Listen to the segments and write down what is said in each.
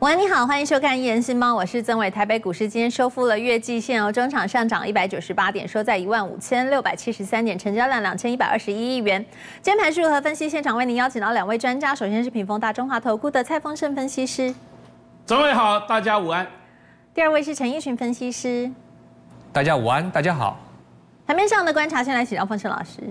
喂，你好，欢迎收看《一人新猫》，我是曾伟。台北股市今天收复了月季线哦，中场上涨一百九十八点，收在一万五千六百七十三点，成交量两千一百二十一亿元。今天盘是如何分析？现场为您邀请到两位专家，首先是屏风大中华投顾的蔡丰盛分析师，曾伟好，大家午安。第二位是陈奕群分析师，大家午安，大家好。台面上的观察，先来请教丰盛老师。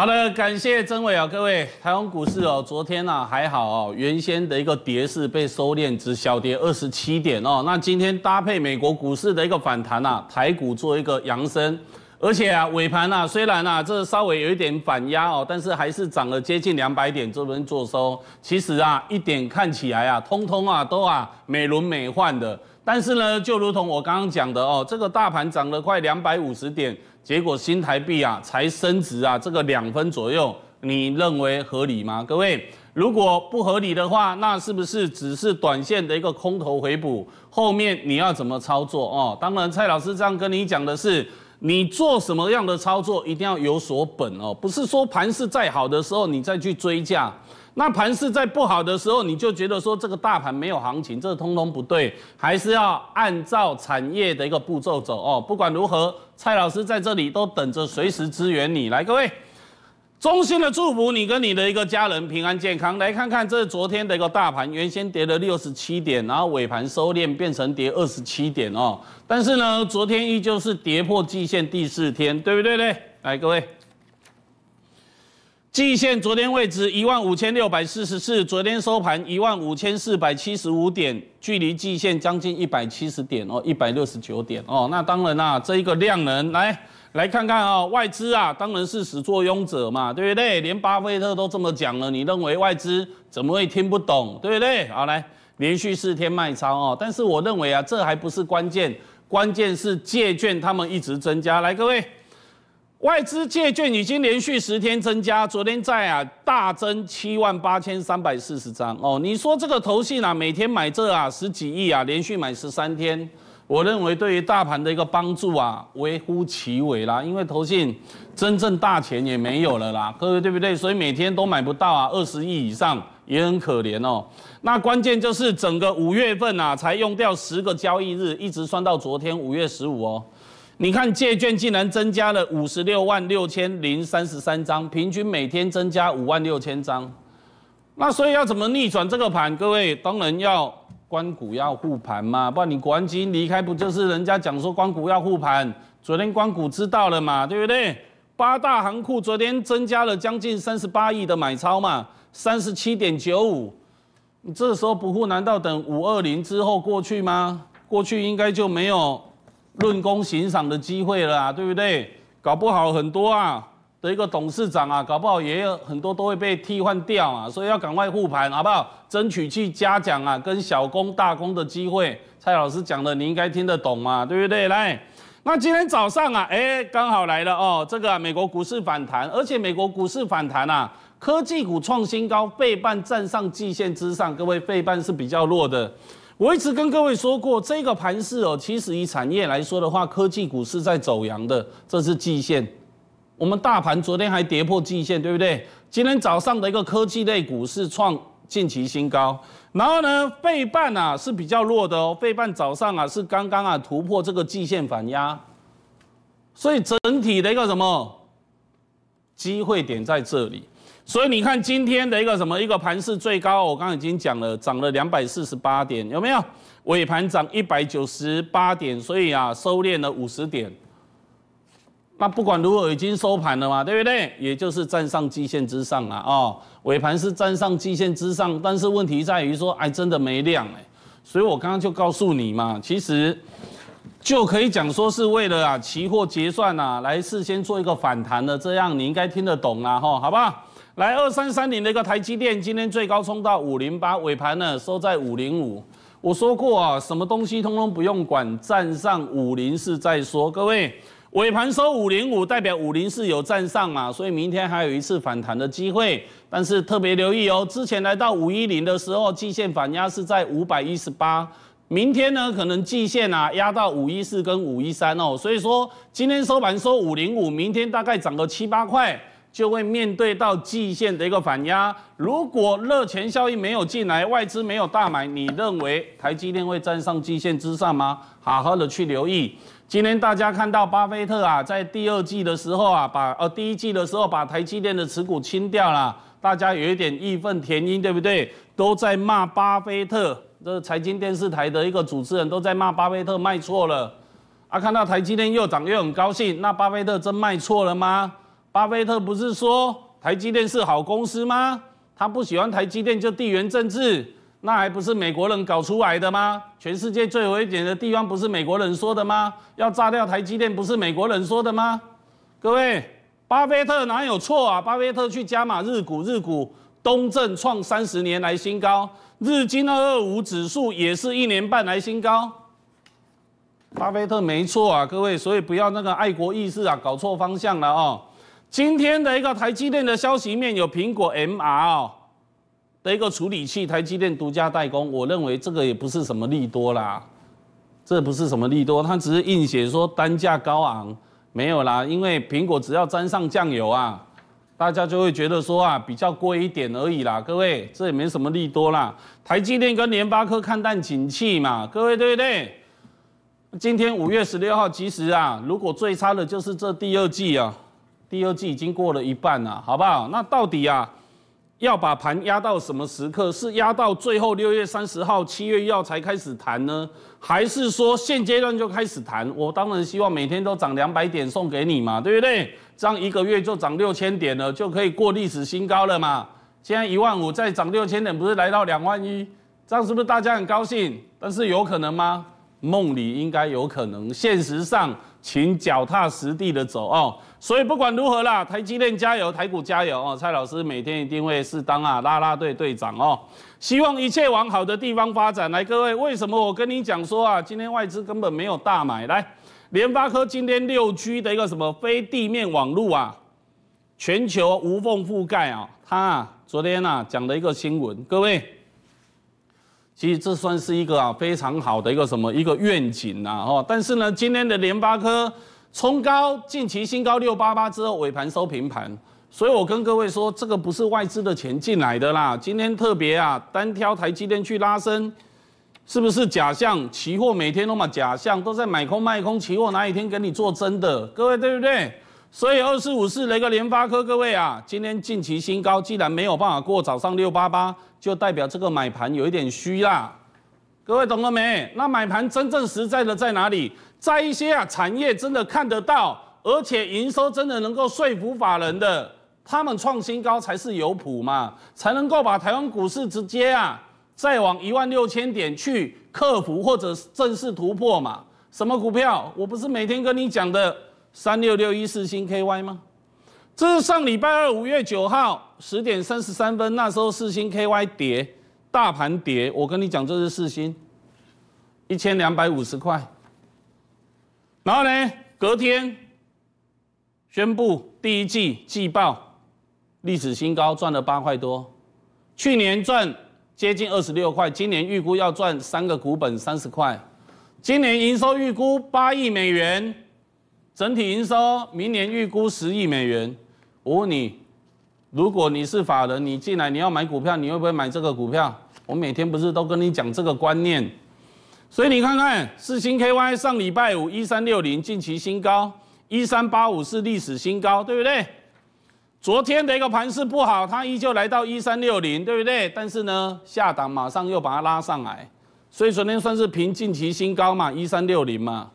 好了，感谢曾伟啊，各位，台湾股市哦，昨天呢还好哦，原先的一个跌势被收敛，只小跌二十七点哦。那今天搭配美国股市的一个反弹呐，台股做一个扬升，而且啊，尾盘呐虽然呐这稍微有一点反压哦，但是还是涨了接近两百点，这边做收。其实啊，一点看起来啊，通通啊都啊美轮美奂的，但是呢，就如同我刚刚讲的哦，这个大盘涨了快两百五十点。结果新台币啊才升值啊，这个两分左右，你认为合理吗？各位，如果不合理的话，那是不是只是短线的一个空头回补？后面你要怎么操作哦？当然，蔡老师这样跟你讲的是。你做什么样的操作，一定要有所本哦。不是说盘势再好的时候你再去追价，那盘势再不好的时候你就觉得说这个大盘没有行情，这通通不对。还是要按照产业的一个步骤走哦。不管如何，蔡老师在这里都等着随时支援你。来，各位。衷心的祝福你跟你的一个家人平安健康。来看看，这是昨天的一个大盘，原先跌了六十七点，然后尾盘收敛变成跌二十七点哦。但是呢，昨天依旧是跌破季线第四天，对不对嘞？来，各位。季线昨天位置一万五千六百四十四，昨天收盘一万五千四百七十五点，距离季线将近一百七十点哦，一百六十九点哦。那当然啦，这一个量能来来看看啊，外资啊，当然是始作俑者嘛，对不对？连巴菲特都这么讲了，你认为外资怎么会听不懂？对不对？好，来，连续四天卖超哦，但是我认为啊，这还不是关键，关键是借券他们一直增加。来，各位。外资借券已经连续十天增加，昨天在啊大增七万八千三百四十张哦。你说这个头信啊，每天买这啊十几亿啊，连续买十三天，我认为对于大盘的一个帮助啊微乎其微啦，因为头信真正大钱也没有了啦，各位对不对？所以每天都买不到啊，二十亿以上也很可怜哦。那关键就是整个五月份啊，才用掉十个交易日，一直算到昨天五月十五哦。你看，借券竟然增加了五十六万六千零三十三张，平均每天增加五万六千张。那所以要怎么逆转这个盘？各位，当然要关谷要护盘嘛，不然你国安金离开，不就是人家讲说关谷要护盘？昨天关谷知道了嘛，对不对？八大行库昨天增加了将近三十八亿的买超嘛，三十七点九五。这时候不护，难道等五二零之后过去吗？过去应该就没有。论功行赏的机会了，对不对？搞不好很多啊的一个董事长啊，搞不好也有很多都会被替换掉啊，所以要赶快护盘，好不好？争取去嘉奖啊，跟小功大功的机会。蔡老师讲的你应该听得懂嘛，对不对？来，那今天早上啊，哎，刚好来了哦，这个美国股市反弹，而且美国股市反弹啊，科技股创新高，费半站上季线之上，各位费半是比较弱的。我一直跟各位说过，这个盘势哦，其实以产业来说的话，科技股是在走阳的，这是季线。我们大盘昨天还跌破季线，对不对？今天早上的一个科技类股是创近期新高，然后呢，费半啊是比较弱的哦，费半早上啊是刚刚啊突破这个季线反压，所以整体的一个什么机会点在这里。所以你看今天的一个什么一个盘是最高，我刚刚已经讲了，涨了两百四十八点，有没有？尾盘涨一百九十八点，所以啊，收敛了五十点。那不管如何，已经收盘了嘛，对不对？也就是站上极限之上啊，哦，尾盘是站上极限之上，但是问题在于说，哎，真的没量哎，所以我刚刚就告诉你嘛，其实就可以讲说是为了啊，期货结算啊，来事先做一个反弹的，这样你应该听得懂啦，哈，好不好？来二三三零的一个台积电，今天最高冲到五零八，尾盘呢收在五零五。我说过啊，什么东西通通不用管，站上五零四再说。各位，尾盘收五零五，代表五零四有站上嘛，所以明天还有一次反弹的机会。但是特别留意哦，之前来到五一零的时候，季线反压是在五百一十八。明天呢，可能季线啊压到五一四跟五一三哦，所以说今天收盘收五零五，明天大概涨个七八块。就会面对到季线的一个反压。如果热钱效应没有进来，外资没有大买，你认为台积电会站上季线之上吗？好好的去留意。今天大家看到巴菲特啊，在第二季的时候啊，把呃第一季的时候把台积电的持股清掉了，大家有一点义愤填膺，对不对？都在骂巴菲特。这财经电视台的一个主持人，都在骂巴菲特卖错了。啊，看到台积电又涨又很高兴，那巴菲特真卖错了吗？巴菲特不是说台积电是好公司吗？他不喜欢台积电就地缘政治，那还不是美国人搞出来的吗？全世界最危险的地方不是美国人说的吗？要炸掉台积电不是美国人说的吗？各位，巴菲特哪有错啊？巴菲特去加码日股，日股东证创三十年来新高，日经二二五指数也是一年半来新高。巴菲特没错啊，各位，所以不要那个爱国意识啊，搞错方向了啊！今天的一个台积电的消息面有苹果 M R 的一个处理器，台积电独家代工。我认为这个也不是什么利多啦，这不是什么利多，它只是硬写说单价高昂，没有啦。因为苹果只要沾上酱油啊，大家就会觉得说啊比较贵一点而已啦。各位，这也没什么利多啦。台积电跟联发科看淡景气嘛，各位对不对？今天五月十六号，其实啊，如果最差的就是这第二季啊。第二季已经过了一半了，好不好？那到底啊，要把盘压到什么时刻？是压到最后六月三十号、七月号才开始谈呢，还是说现阶段就开始谈？我当然希望每天都涨两百点送给你嘛，对不对？这样一个月就涨六千点了，就可以过历史新高了嘛。现在一万五再涨六千点，不是来到两万一？这样是不是大家很高兴？但是有可能吗？梦里应该有可能，现实上。请脚踏实地的走哦，所以不管如何啦，台积电加油，台股加油哦！蔡老师每天一定会是当啊拉拉队队长哦，希望一切往好的地方发展。来，各位，为什么我跟你讲说啊，今天外资根本没有大买？来，联发科今天六 G 的一个什么非地面网络啊，全球无缝覆盖啊，它昨天啊讲了一个新闻，各位。其实这算是一个啊非常好的一个什么一个愿景呐哦，但是呢，今天的联发科冲高近期新高六八八之后尾盘收平盘，所以我跟各位说，这个不是外资的钱进来的啦。今天特别啊单挑台积电去拉升，是不是假象？期货每天都嘛假象，都在买空卖空，期货哪一天给你做真的？各位对不对？所以二四五四那个联发科，各位啊，今天近期新高，既然没有办法过早上六八八，就代表这个买盘有一点虚啦。各位懂了没？那买盘真正实在的在哪里？在一些啊产业真的看得到，而且营收真的能够说服法人的，他们创新高才是有谱嘛，才能够把台湾股市直接啊再往一万六千点去克服或者正式突破嘛。什么股票？我不是每天跟你讲的。三六六一四星 KY 吗？这是上礼拜二五月九号十点三十三分那时候四星 KY 跌，大盘跌，我跟你讲这是四星一千两百五十块。然后呢，隔天宣布第一季季报历史新高，赚了八块多，去年赚接近二十六块，今年预估要赚三个股本三十块，今年营收预估八亿美元。整体营收明年预估十亿美元。我问你，如果你是法人，你进来你要买股票，你会不会买这个股票？我每天不是都跟你讲这个观念，所以你看看四星 KY 上礼拜五一三六零近期新高，一三八五是历史新高，对不对？昨天的一个盘势不好，它依旧来到一三六零，对不对？但是呢，下档马上又把它拉上来，所以昨天算是凭近期新高嘛，一三六零嘛。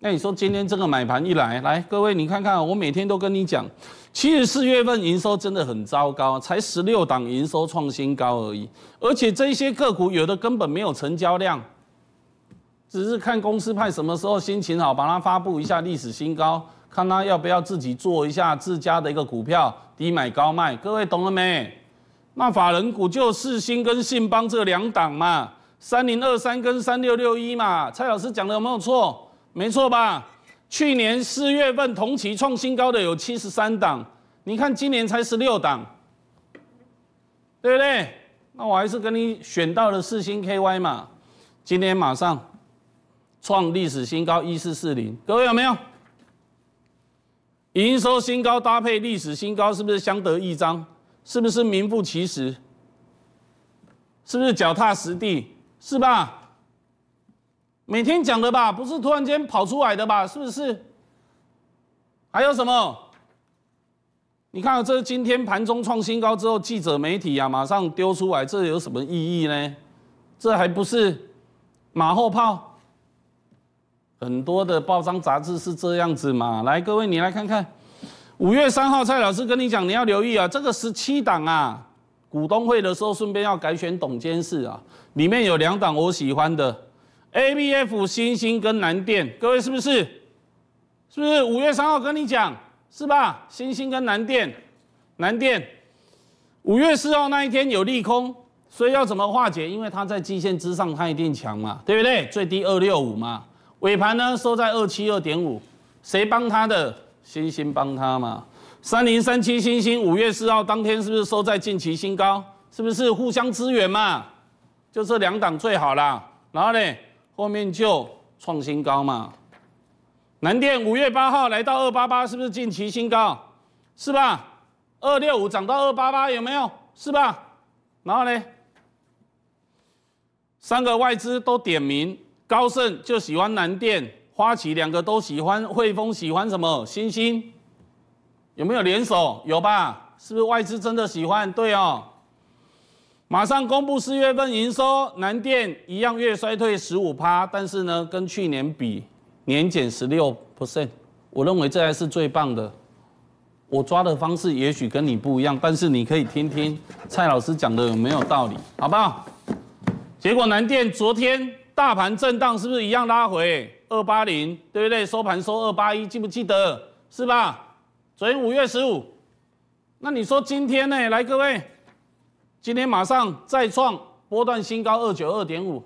那你说今天这个买盘一来，来各位你看看，我每天都跟你讲，其实四月份营收真的很糟糕，才十六档营收创新高而已。而且这些个股有的根本没有成交量，只是看公司派什么时候心情好，把它发布一下历史新高，看它要不要自己做一下自家的一个股票低买高卖。各位懂了没？那法人股就四星跟信邦这两档嘛，三零二三跟三六六一嘛。蔡老师讲的有没有错？没错吧？去年四月份同期创新高的有七十三档，你看今年才十六档，对不对？那我还是跟你选到了四星 KY 嘛，今天马上创历史新高一四四零，各位有没有？营收新高搭配历史新高，是不是相得益彰？是不是名副其实？是不是脚踏实地？是吧？每天讲的吧，不是突然间跑出来的吧？是不是？还有什么？你看，这今天盘中创新高之后，记者媒体啊，马上丢出来，这有什么意义呢？这还不是马后炮？很多的报章杂志是这样子嘛。来，各位，你来看看。五月三号，蔡老师跟你讲，你要留意啊，这个十七档啊，股东会的时候顺便要改选董监事啊，里面有两档我喜欢的。A B F 星星跟南电，各位是不是？是不是五月三号跟你讲，是吧？星星跟南电，南电五月四号那一天有利空，所以要怎么化解？因为它在基线之上，它一定强嘛，对不对？最低二六五嘛，尾盘呢收在二七二点五，谁帮它的？星星帮它嘛。三零三七星星五月四号当天是不是收在近期新高？是不是互相支援嘛？就这两档最好啦。然后呢？后面就创新高嘛，南电五月八号来到二八八，是不是近期新高？是吧？二六五涨到二八八有没有？是吧？然后呢，三个外资都点名，高盛就喜欢南电，花旗两个都喜欢，汇丰喜欢什么？新兴？有没有联手？有吧？是不是外资真的喜欢？对哦。马上公布四月份营收，南电一样月衰退十五趴，但是呢，跟去年比年减十六 percent，我认为这才是最棒的。我抓的方式也许跟你不一样，但是你可以听听蔡老师讲的有没有道理，好不好？结果南电昨天大盘震荡，是不是一样拉回二八零，对不对？收盘收二八一，记不记得？是吧？昨天五月十五，那你说今天呢？来，各位。今天马上再创波段新高二九二点五，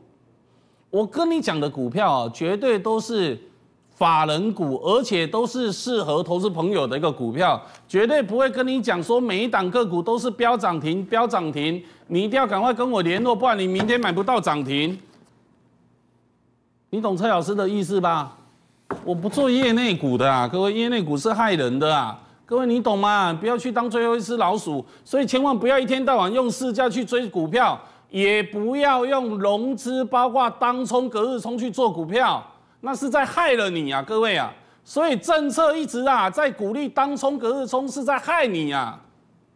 我跟你讲的股票啊，绝对都是法人股，而且都是适合投资朋友的一个股票，绝对不会跟你讲说每一档个股都是飙涨停，飙涨停，你一定要赶快跟我联络，不然你明天买不到涨停。你懂蔡老师的意思吧？我不做业内股的啊，各位业内股是害人的啊。各位，你懂吗？不要去当最后一只老鼠，所以千万不要一天到晚用市价去追股票，也不要用融资，包括当冲、隔日冲去做股票，那是在害了你啊，各位啊！所以政策一直啊在鼓励当冲、隔日冲，是在害你啊，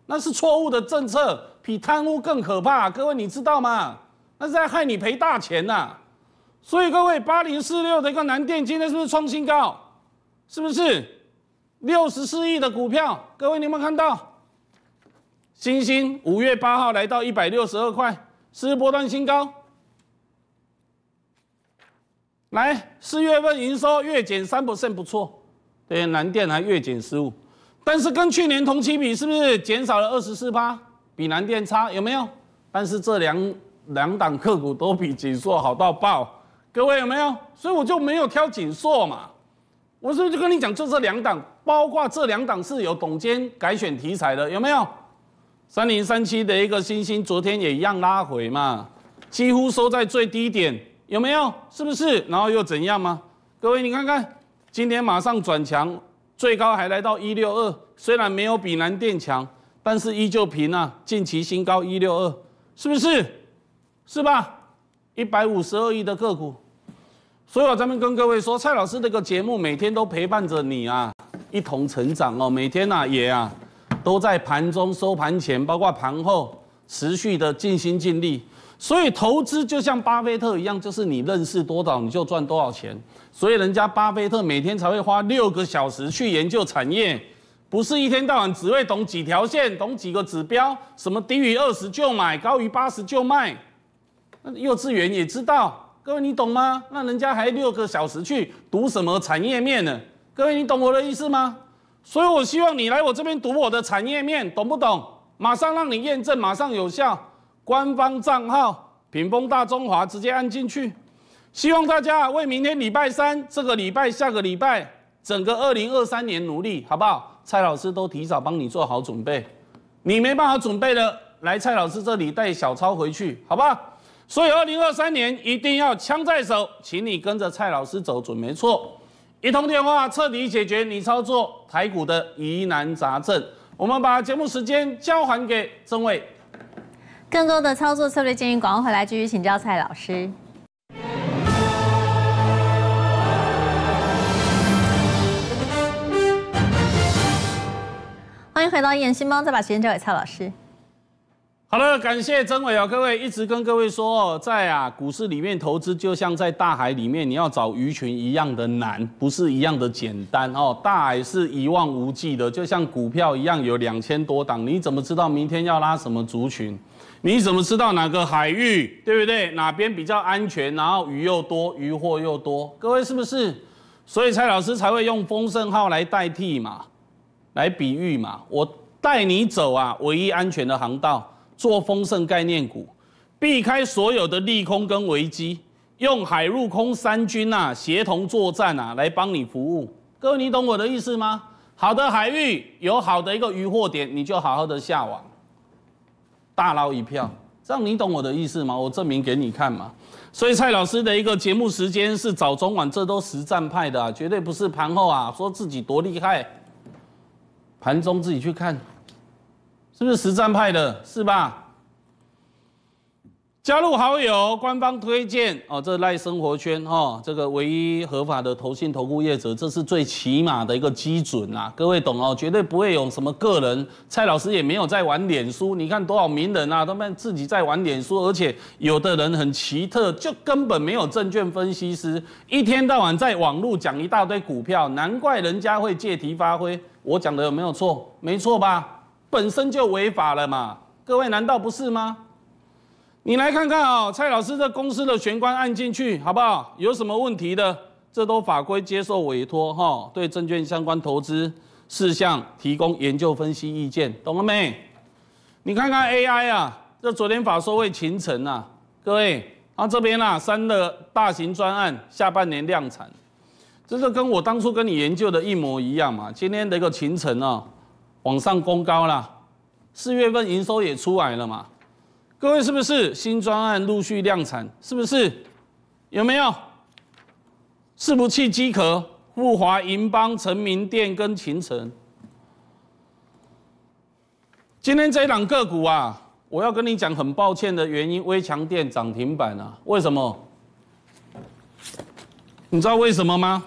那是错误的政策，比贪污更可怕。各位，你知道吗？那是在害你赔大钱呐！所以各位，八零四六的一个南电今天是不是创新高？是不是？六十四亿的股票，各位有没有看到？星星五月八号来到一百六十二块，是波段新高。来，四月份营收月减三 p e 不错。对，南电还月减十五，但是跟去年同期比，是不是减少了二十四八？比南电差有没有？但是这两两档个股都比锦硕好到爆，各位有没有？所以我就没有挑锦硕嘛。我是不是就跟你讲，就这两档，包括这两档是有董监改选题材的，有没有？三零三七的一个星星，昨天也一样拉回嘛，几乎收在最低点，有没有？是不是？然后又怎样吗？各位你看看，今天马上转强，最高还来到一六二，虽然没有比南电强，但是依旧平啊，近期新高一六二，是不是？是吧？一百五十二亿的个股。所以啊，咱们跟各位说，蔡老师这个节目每天都陪伴着你啊，一同成长哦。每天呢也啊，都在盘中、收盘前，包括盘后，持续的尽心尽力。所以投资就像巴菲特一样，就是你认识多少，你就赚多少钱。所以人家巴菲特每天才会花六个小时去研究产业，不是一天到晚只会懂几条线、懂几个指标，什么低于二十就买，高于八十就卖。那幼稚园也知道。各位，你懂吗？那人家还六个小时去读什么产业面呢？各位，你懂我的意思吗？所以，我希望你来我这边读我的产业面，懂不懂？马上让你验证，马上有效。官方账号屏风大中华，直接按进去。希望大家为明天礼拜三、这个礼拜、下个礼拜，整个二零二三年努力，好不好？蔡老师都提早帮你做好准备。你没办法准备了，来蔡老师这里带小超回去，好不好？所以，二零二三年一定要枪在手，请你跟着蔡老师走，准没错。一通电话，彻底解决你操作台股的疑难杂症。我们把节目时间交还给正伟。更多的操作策略建议，广告回来继续请教蔡老师。欢迎回到眼新帮，再把时间交给蔡老师。好了，感谢曾伟啊，各位一直跟各位说，在啊股市里面投资就像在大海里面你要找鱼群一样的难，不是一样的简单哦。大海是一望无际的，就像股票一样有两千多档，你怎么知道明天要拉什么族群？你怎么知道哪个海域，对不对？哪边比较安全，然后鱼又多，鱼货又多？各位是不是？所以蔡老师才会用丰盛号来代替嘛，来比喻嘛，我带你走啊，唯一安全的航道。做丰盛概念股，避开所有的利空跟危机，用海陆空三军呐协同作战呐来帮你服务。各位，你懂我的意思吗？好的海域有好的一个渔获点，你就好好的下网，大捞一票。这样你懂我的意思吗？我证明给你看嘛。所以蔡老师的一个节目时间是早中晚，这都实战派的，绝对不是盘后啊，说自己多厉害。盘中自己去看。是不是实战派的？是吧？加入好友，官方推荐哦。这赖生活圈哈，这个唯一合法的投信投顾业者，这是最起码的一个基准啊！各位懂哦，绝对不会有什么个人。蔡老师也没有在玩脸书，你看多少名人啊，他们自己在玩脸书，而且有的人很奇特，就根本没有证券分析师，一天到晚在网络讲一大堆股票，难怪人家会借题发挥。我讲的有没有错？没错吧？本身就违法了嘛，各位难道不是吗？你来看看啊，蔡老师这公司的玄关按进去好不好？有什么问题的？这都法规接受委托哈，对证券相关投资事项提供研究分析意见，懂了没？你看看 AI 啊，这昨天法说为秦城啊，各位，然后这边啊，三的大型专案下半年量产，这个跟我当初跟你研究的一模一样嘛，今天的一个秦城啊。往上攻高了，四月份营收也出来了嘛？各位是不是新专案陆续量产？是不是？有没有？是不气机壳、富华银邦、成名店跟秦城。今天这一档个股啊，我要跟你讲，很抱歉的原因，微强电涨停板啊，为什么？你知道为什么吗？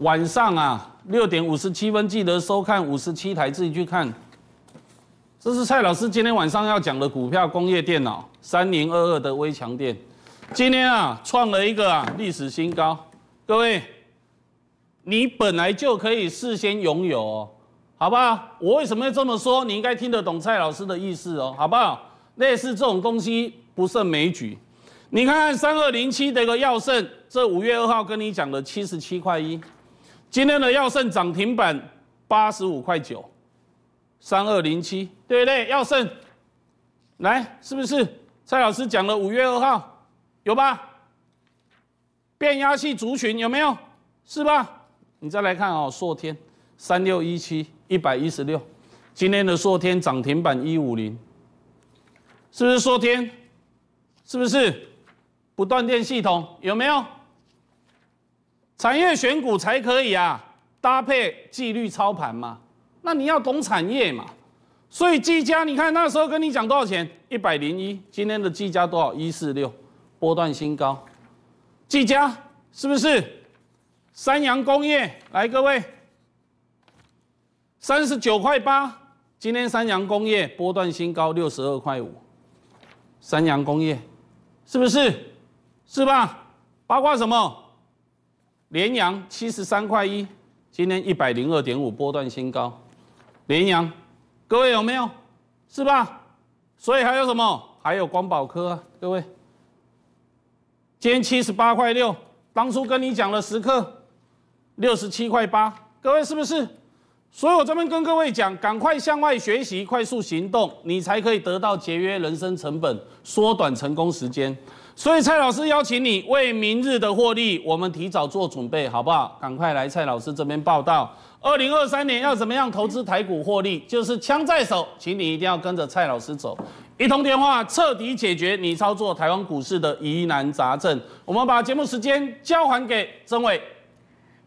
晚上啊，六点五十七分记得收看五十七台，自己去看。这是蔡老师今天晚上要讲的股票，工业电脑三零二二的微强电，今天啊创了一个啊历史新高。各位，你本来就可以事先拥有，哦，好不好？我为什么要这么说？你应该听得懂蔡老师的意思哦，好不好？类似这种东西不胜枚举。你看三二零七的一个药盛，这五月二号跟你讲的七十七块一。今天的药盛涨停板八十五块九，三二零七，对不对？药盛，来，是不是？蔡老师讲了五月二号，有吧？变压器族群有没有？是吧？你再来看啊，硕天三六一七一百一十六，今天的硕天涨停板一五零，是不是硕天？是不是不断电系统有没有？产业选股才可以啊，搭配纪律操盘嘛。那你要懂产业嘛。所以技嘉，你看那时候跟你讲多少钱，一百零一。今天的技嘉多少？一四六，波段新高。技嘉是不是？三洋工业来，各位，三十九块八。今天三洋工业波段新高六十二块五。三洋工业是不是？是吧？八卦什么？联阳七十三块一，今天一百零二点五，波段新高。联阳，各位有没有？是吧？所以还有什么？还有光宝科啊，各位，今天七十八块六。当初跟你讲了十克，六十七块八，各位是不是？所以我这边跟各位讲，赶快向外学习，快速行动，你才可以得到节约人生成本，缩短成功时间。所以蔡老师邀请你为明日的获利，我们提早做准备，好不好？赶快来蔡老师这边报道。二零二三年要怎么样投资台股获利？就是枪在手，请你一定要跟着蔡老师走。一通电话，彻底解决你操作台湾股市的疑难杂症。我们把节目时间交还给曾伟。